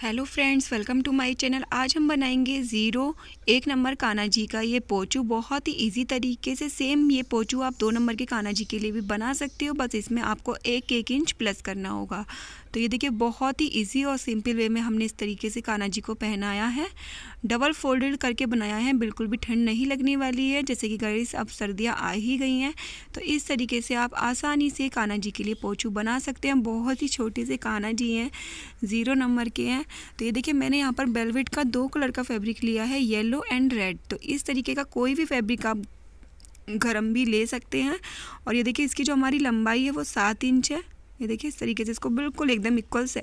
hello friends welcome to my channel आज हम बनाएंगे ज़ीरो एक नंबर काना जी का ये पोचू बहुत ही इजी तरीके से सेम ये पोचू आप दो नंबर के काना जी के लिए भी बना सकते हो बस इसमें आपको एक एक इंच प्लस करना होगा तो ये देखिए बहुत ही इजी और सिंपल वे में हमने इस तरीके से कान्हा जी को पहनाया है डबल फोल्डेड करके बनाया है बिल्कुल भी ठंड नहीं लगने वाली है जैसे कि गर्स अब सर्दियाँ आ ही गई हैं तो इस तरीके से आप आसानी से कान्हा जी के लिए पोचू बना सकते हैं बहुत ही छोटे से कान्हा जी हैं ज़ीरो नंबर के हैं तो ये देखिए मैंने यहाँ पर बेलवेट का दो कलर का फैब्रिक लिया है येलो एंड रेड तो इस तरीके का कोई भी फैब्रिक आप गरम भी ले सकते हैं और ये देखिए इसकी जो हमारी लंबाई है वो सात इंच है ये देखिए इस तरीके से इसको बिल्कुल एकदम इक्वल से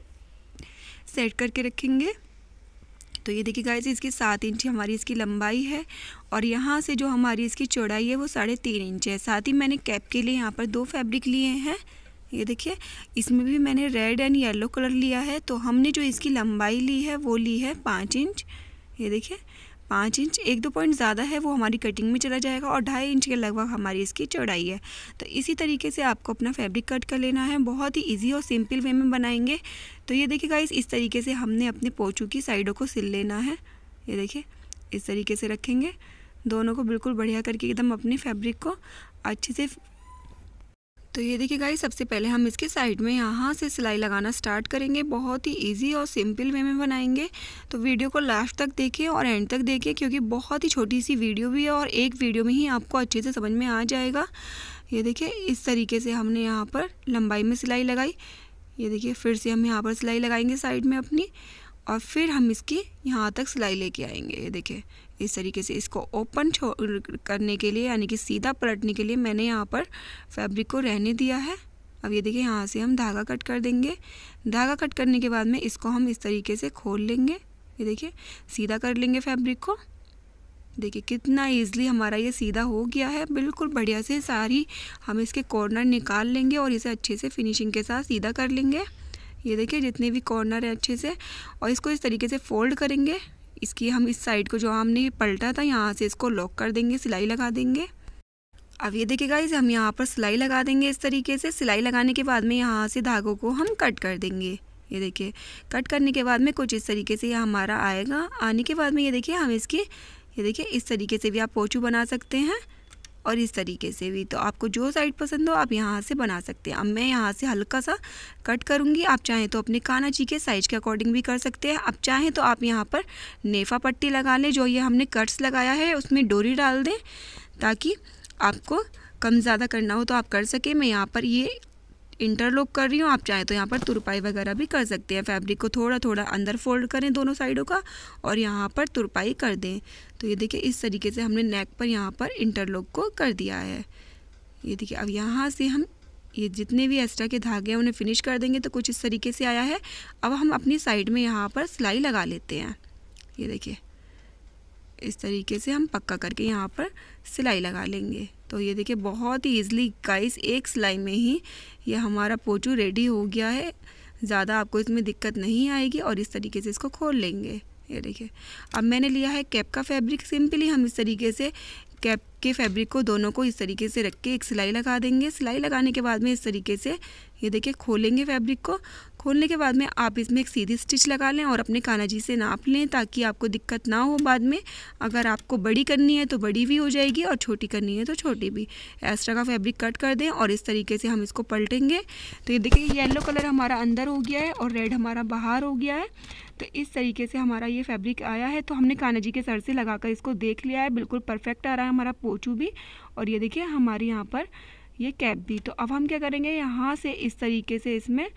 सेट करके रखेंगे तो ये देखिए गाइस इसकी सात इंच हमारी इसकी लंबाई है और यहाँ से जो हमारी इसकी चौड़ाई है वो साढ़े तीन इंच है साथ ही मैंने कैप के लिए यहाँ पर दो फैब्रिक लिए हैं ये देखिए इसमें भी मैंने रेड एंड येलो कलर लिया है तो हमने जो इसकी लंबाई ली है वो ली है पाँच इंच ये देखिए पाँच इंच एक दो पॉइंट ज़्यादा है वो हमारी कटिंग में चला जाएगा और ढाई इंच के लगभग हमारी इसकी चौड़ाई है तो इसी तरीके से आपको अपना फैब्रिक कट कर लेना है बहुत ही ईजी और सिंपल वे में बनाएंगे तो ये देखिए गाइस इस तरीके से हमने अपने पोचू की साइडों को सिल लेना है ये देखिए इस तरीके से रखेंगे दोनों को बिल्कुल बढ़िया करके एकदम अपने फैब्रिक को अच्छे से तो ये देखिए गाइस सबसे पहले हम इसके साइड में यहाँ से सिलाई लगाना स्टार्ट करेंगे बहुत ही इजी और सिंपल वे में बनाएंगे तो वीडियो को लास्ट तक देखिए और एंड तक देखिए क्योंकि बहुत ही छोटी सी वीडियो भी है और एक वीडियो में ही आपको अच्छे से समझ में आ जाएगा ये देखिए इस तरीके से हमने यहाँ पर लंबाई में सिलाई लगाई ये देखिए फिर से हम यहाँ पर सिलाई लगाएंगे साइड में अपनी और फिर हम इसकी यहाँ तक सिलाई लेके आएंगे ये देखिए इस तरीके से इसको ओपन करने के लिए यानी कि सीधा पलटने के लिए मैंने यहाँ पर फैब्रिक को रहने दिया है अब ये देखिए यहाँ से हम धागा कट कर देंगे धागा कट करने के बाद में इसको हम इस तरीके से खोल लेंगे ये देखिए सीधा कर लेंगे फैब्रिक को देखिए कितना ईजिली हमारा ये सीधा हो गया है बिल्कुल बढ़िया से सारी हम इसके कॉर्नर निकाल लेंगे और इसे अच्छे से फिनिशिंग के साथ सीधा कर लेंगे ये देखिए जितने भी कॉर्नर है अच्छे से और इसको इस तरीके से फोल्ड करेंगे इसकी हम इस साइड को जो हमने पलटा था यहाँ से इसको लॉक कर देंगे सिलाई लगा देंगे अब ये देखिए गाइज हम यहाँ पर सिलाई लगा देंगे इस तरीके से सिलाई लगाने के बाद में यहाँ से धागों को हम कट कर देंगे ये देखिए कट करने के बाद में कुछ इस तरीके से ये हमारा आएगा आने के बाद में ये देखिए हम इसकी ये देखिए इस तरीके से भी आप पोचू बना सकते हैं और इस तरीके से भी तो आपको जो साइड पसंद हो आप यहाँ से बना सकते हैं अब मैं यहाँ से हल्का सा कट करूँगी आप चाहें तो अपने कानाची के साइज के अकॉर्डिंग भी कर सकते हैं आप चाहें तो आप यहाँ पर नेफा पट्टी लगा लें जो ये हमने कट्स लगाया है उसमें डोरी डाल दें ताकि आपको कम ज़्यादा करना हो तो आप कर सकें मैं यहाँ पर ये इंटरलॉक कर रही हूँ आप चाहें तो यहाँ पर तुरपाई वगैरह भी कर सकते हैं फैब्रिक को थोड़ा थोड़ा अंदर फोल्ड करें दोनों साइडों का और यहाँ पर तुरपाई कर दें तो ये देखिए इस तरीके से हमने नेक पर यहाँ पर इंटरलॉक को कर दिया है ये देखिए अब यहाँ से हम ये जितने भी एक्स्ट्रा के धागे हैं उन्हें फिनिश कर देंगे तो कुछ इस तरीके से आया है अब हम अपनी साइड में यहाँ पर सिलाई लगा लेते हैं ये देखिए इस तरीके से हम पक्का करके यहाँ पर सिलाई लगा लेंगे तो ये देखिए बहुत ही ईजिली गाइस एक सिलाई में ही ये हमारा पोचू रेडी हो गया है ज़्यादा आपको इसमें दिक्कत नहीं आएगी और इस तरीके से इसको खोल लेंगे ये देखिए अब मैंने लिया है कैप का फैब्रिक सिंपली हम इस तरीके से कैप के फैब्रिक को दोनों को इस तरीके से रख के एक सिलाई लगा देंगे सिलाई लगाने के बाद में इस तरीके से ये देखिए खोलेंगे फैब्रिक को खोलने के बाद में आप इसमें एक सीधी स्टिच लगा लें और अपने काना जी से नाप लें ताकि आपको दिक्कत ना हो बाद में अगर आपको बड़ी करनी है तो बड़ी भी हो जाएगी और छोटी करनी है तो छोटी भी एक्स्ट्रा का फैब्रिक कट कर दें और इस तरीके से हम इसको पलटेंगे तो ये देखिए येलो कलर हमारा अंदर हो गया है और रेड हमारा बाहर हो गया है तो इस तरीके से हमारा ये फैब्रिक आया है तो हमने काना जी के सर से लगा इसको देख लिया है बिल्कुल परफेक्ट आ रहा है हमारा पोचू भी और ये देखिए हमारे यहाँ पर ये कैप दी तो अब हम क्या करेंगे यहाँ से इस तरीके से इसमें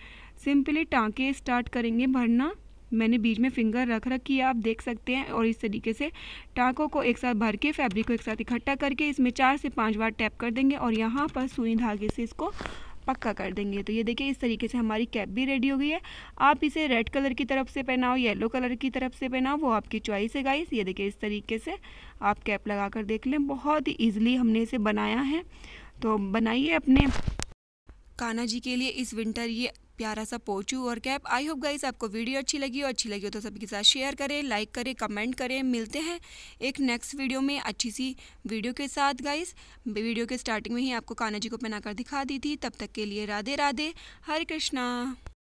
सिंपली टाँके स्टार्ट करेंगे भरना मैंने बीच में फिंगर रख रखी है आप देख सकते हैं और इस तरीके से टाँकों को एक साथ भर के फैब्रिक को एक साथ इकट्ठा करके इसमें चार से पाँच बार टैप कर देंगे और यहाँ पर सुई धागे से इसको पक्का कर देंगे तो ये देखिए इस तरीके से हमारी कैप भी रेडी हो गई है आप इसे रेड कलर की तरफ से पहनाओ येलो कलर की तरफ से पहनाओ वो आपकी चॉइस है गाइस ये देखिए इस तरीके से आप कैप लगा कर देख लें बहुत ही ईजिली हमने इसे बनाया है तो बनाइए अपने कान्हा जी के लिए इस विंटर ये प्यारा सा पोचू और कैप आई होप गाइस आपको वीडियो अच्छी लगी और अच्छी लगी हो तो सभी के साथ शेयर करें लाइक करें कमेंट करें मिलते हैं एक नेक्स्ट वीडियो में अच्छी सी वीडियो के साथ गाइस वीडियो के स्टार्टिंग में ही आपको कान्हा जी को पहनाकर दिखा दी थी तब तक के लिए राधे राधे हरे कृष्णा